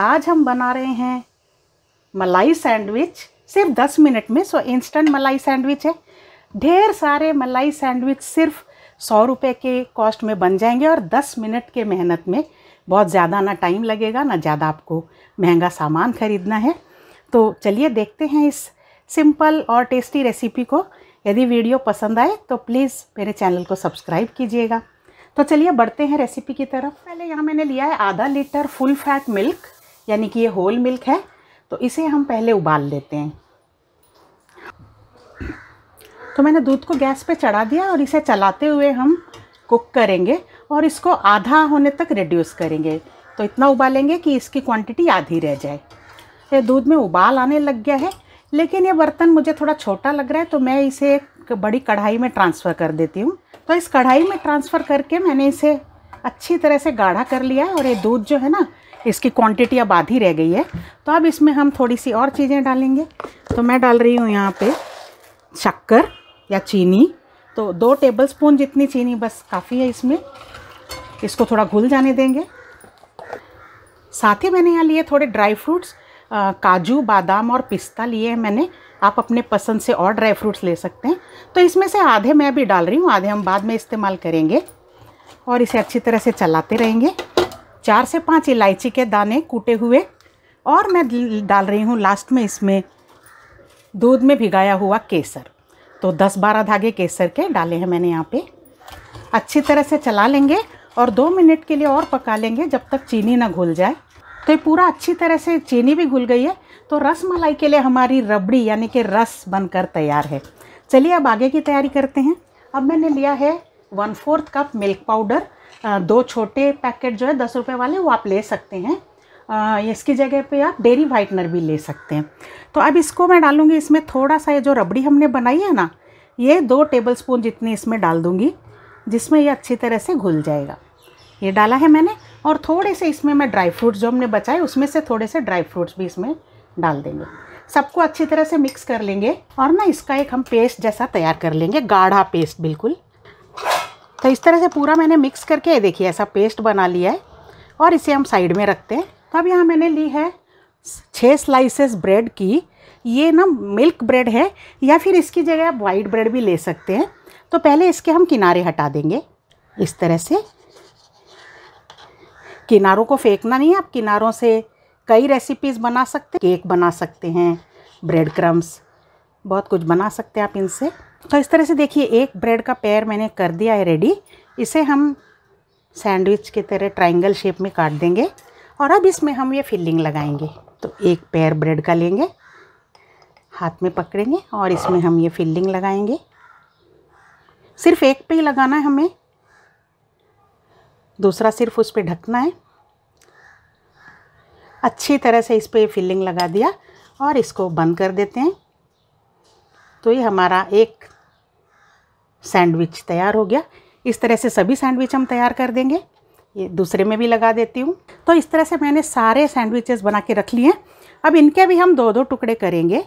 आज हम बना रहे हैं मलाई सैंडविच सिर्फ दस मिनट में सो इंस्टेंट मलाई सैंडविच है ढेर सारे मलाई सैंडविच सिर्फ सौ रुपये के कॉस्ट में बन जाएंगे और दस मिनट के मेहनत में बहुत ज़्यादा ना टाइम लगेगा ना ज़्यादा आपको महंगा सामान खरीदना है तो चलिए देखते हैं इस सिंपल और टेस्टी रेसिपी को यदि वीडियो पसंद आए तो प्लीज़ मेरे चैनल को सब्सक्राइब कीजिएगा तो चलिए बढ़ते हैं रेसिपी की तरफ पहले यहाँ मैंने लिया है आधा लीटर फुल फैट मिल्क यानी कि ये होल मिल्क है तो इसे हम पहले उबाल लेते हैं तो मैंने दूध को गैस पे चढ़ा दिया और इसे चलाते हुए हम कुक करेंगे और इसको आधा होने तक रिड्यूस करेंगे तो इतना उबालेंगे कि इसकी क्वांटिटी आधी रह जाए ये दूध में उबाल आने लग गया है लेकिन ये बर्तन मुझे थोड़ा छोटा लग रहा है तो मैं इसे एक बड़ी कढ़ाई में ट्रांसफ़र कर देती हूँ तो इस कढ़ाई में ट्रांसफ़र करके मैंने इसे अच्छी तरह से गाढ़ा कर लिया है और ये दूध जो है ना इसकी क्वांटिटी अब आधी रह गई है तो अब इसमें हम थोड़ी सी और चीज़ें डालेंगे तो मैं डाल रही हूँ यहाँ पे शक्कर या चीनी तो दो टेबल स्पून जितनी चीनी बस काफ़ी है इसमें इसको थोड़ा घुल जाने देंगे साथ ही मैंने यहाँ लिए थोड़े ड्राई फ्रूट्स काजू बादाम और पिस्ता लिए हैं मैंने आप अपने पसंद से और ड्राई फ्रूट्स ले सकते हैं तो इसमें से आधे मैं भी डाल रही हूँ आधे हम बाद में इस्तेमाल करेंगे और इसे अच्छी तरह से चलाते रहेंगे चार से पांच इलायची के दाने कूटे हुए और मैं डाल रही हूँ लास्ट में इसमें दूध में भिगाया हुआ केसर तो 10-12 धागे केसर के डाले हैं मैंने यहाँ पे अच्छी तरह से चला लेंगे और दो मिनट के लिए और पका लेंगे जब तक चीनी ना घुल जाए तो ये पूरा अच्छी तरह से चीनी भी घुल गई है तो रस मलाई के लिए हमारी रबड़ी यानी कि रस बनकर तैयार है चलिए अब आगे की तैयारी करते हैं अब मैंने लिया है one fourth cup milk powder दो छोटे पैकेट जो है दस रुपये वाले वो आप ले सकते हैं इसकी जगह पे आप डेरी वाइटनर भी ले सकते हैं तो अब इसको मैं डालूँगी इसमें थोड़ा सा ये जो रबड़ी हमने बनाई है ना ये दो टेबल स्पून जितनी इसमें डाल दूँगी जिसमें ये अच्छी तरह से घुल जाएगा ये डाला है मैंने और थोड़े से इसमें मैं ड्राई फ्रूट्स जो हमने बचाए उसमें से थोड़े से ड्राई फ्रूट्स भी इसमें डाल देंगे सबको अच्छी तरह से मिक्स कर लेंगे और ना इसका एक हम पेस्ट जैसा तैयार कर लेंगे गाढ़ा पेस्ट बिल्कुल तो इस तरह से पूरा मैंने मिक्स करके देखिए ऐसा पेस्ट बना लिया है और इसे हम साइड में रखते हैं तो अब यहाँ मैंने ली है छः स्लाइसेस ब्रेड की ये ना मिल्क ब्रेड है या फिर इसकी जगह आप वाइट ब्रेड भी ले सकते हैं तो पहले इसके हम किनारे हटा देंगे इस तरह से किनारों को फेंकना नहीं है आप किनारों से कई रेसिपीज़ बना सकते केक बना सकते हैं ब्रेड क्रम्स बहुत कुछ बना सकते हैं आप इनसे तो इस तरह से देखिए एक ब्रेड का पैर मैंने कर दिया है रेडी इसे हम सैंडविच की तरह ट्राइंगल शेप में काट देंगे और अब इसमें हम ये फिलिंग लगाएंगे तो एक पैर ब्रेड का लेंगे हाथ में पकड़ेंगे और इसमें हम ये फिलिंग लगाएंगे सिर्फ एक पे ही लगाना है हमें दूसरा सिर्फ उस पर ढकना है अच्छी तरह से इस पर फिलिंग लगा दिया और इसको बंद कर देते हैं तो ये हमारा एक सैंडविच तैयार हो गया इस तरह से सभी सैंडविच हम तैयार कर देंगे ये दूसरे में भी लगा देती हूँ तो इस तरह से मैंने सारे सैंडविचेस बना के रख लिए हैं अब इनके भी हम दो दो टुकड़े करेंगे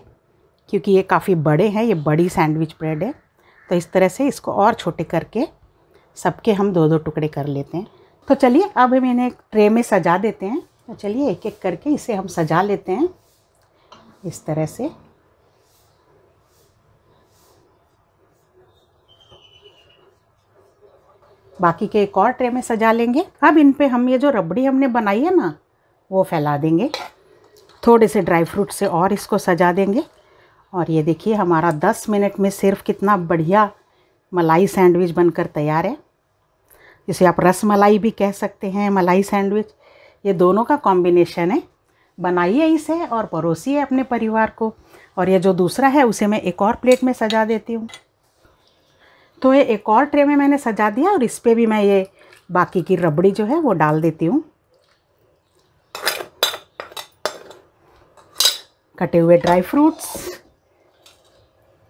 क्योंकि ये काफ़ी बड़े हैं ये बड़ी सैंडविच ब्रेड है तो इस तरह से इसको और छोटे करके सबके हम दो दो टुकड़े कर लेते हैं तो चलिए अब हम इन्हें ट्रे में सजा देते हैं तो चलिए एक एक करके इसे हम सजा लेते हैं इस तरह से बाकी के एक और ट्रे में सजा लेंगे अब इन पे हम ये जो रबड़ी हमने बनाई है ना वो फैला देंगे थोड़े से ड्राई फ्रूट से और इसको सजा देंगे और ये देखिए हमारा 10 मिनट में सिर्फ कितना बढ़िया मलाई सैंडविच बनकर तैयार है जिसे आप रस मलाई भी कह सकते हैं मलाई सैंडविच ये दोनों का कॉम्बिनेशन है बनाइए इसे और परोसिए अपने परिवार को और ये जो दूसरा है उसे मैं एक और प्लेट में सजा देती हूँ तो ये एक और ट्रे में मैंने सजा दिया और इस पर भी मैं ये बाकी की रबड़ी जो है वो डाल देती हूँ कटे हुए ड्राई फ्रूट्स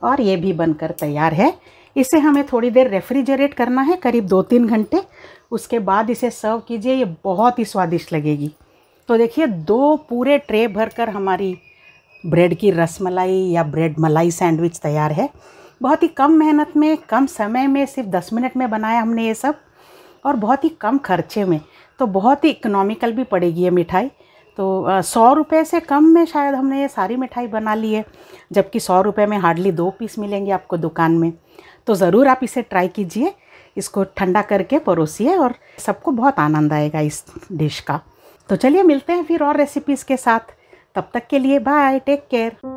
और ये भी बनकर तैयार है इसे हमें थोड़ी देर रेफ्रिजरेट करना है करीब दो तीन घंटे उसके बाद इसे सर्व कीजिए ये बहुत ही स्वादिष्ट लगेगी तो देखिए दो पूरे ट्रे भर कर हमारी ब्रेड की रसमलाई या ब्रेड मलाई सैंडविच तैयार है बहुत ही कम मेहनत में कम समय में सिर्फ दस मिनट में बनाया हमने ये सब और बहुत ही कम खर्चे में तो बहुत ही इकोनॉमिकल भी पड़ेगी ये मिठाई तो सौ रुपये से कम में शायद हमने ये सारी मिठाई बना ली है जबकि सौ रुपये में हार्डली दो पीस मिलेंगे आपको दुकान में तो ज़रूर आप इसे ट्राई कीजिए इसको ठंडा करके परोसिए और सबको बहुत आनंद आएगा इस डिश का तो चलिए मिलते हैं फिर और रेसिपीज़ के साथ तब तक के लिए बाय टेक केयर